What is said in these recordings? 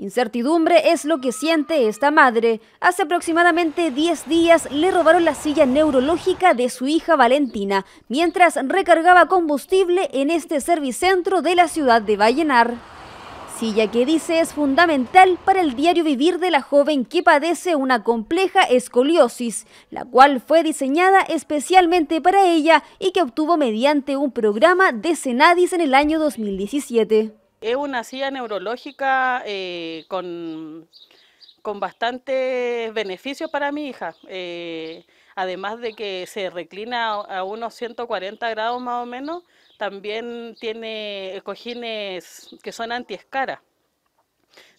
Incertidumbre es lo que siente esta madre. Hace aproximadamente 10 días le robaron la silla neurológica de su hija Valentina, mientras recargaba combustible en este servicentro de la ciudad de Vallenar. Silla que dice es fundamental para el diario vivir de la joven que padece una compleja escoliosis, la cual fue diseñada especialmente para ella y que obtuvo mediante un programa de Cenadis en el año 2017. Es una silla neurológica eh, con, con bastantes beneficios para mi hija. Eh, además de que se reclina a, unos 140 grados más o menos, también tiene cojines que son antiescara.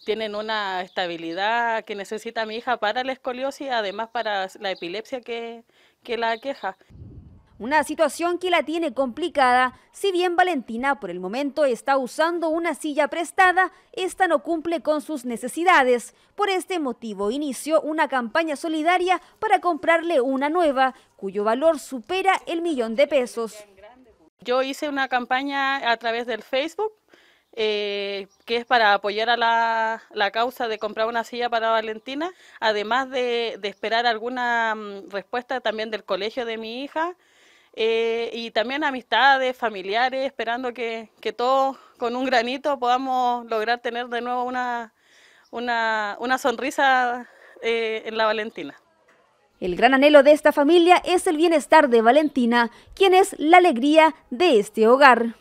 Tienen una estabilidad que necesita mi hija para la escoliosis, además para la epilepsia que, que la queja. Una situación que la tiene complicada, si bien Valentina por el momento está usando una silla prestada, esta no cumple con sus necesidades. Por este motivo inició una campaña solidaria para comprarle una nueva, cuyo valor supera el millón de pesos. Yo hice una campaña a través del Facebook, eh, que es para apoyar a la, causa de comprar una silla para Valentina, además de esperar alguna mm, respuesta también del colegio de mi hija. Eh, y también amistades, familiares, esperando que, que, todos con un granito podamos lograr tener de nuevo una, sonrisa eh, en la Valentina. El gran anhelo de esta familia es el bienestar de Valentina, quien es la alegría de este hogar.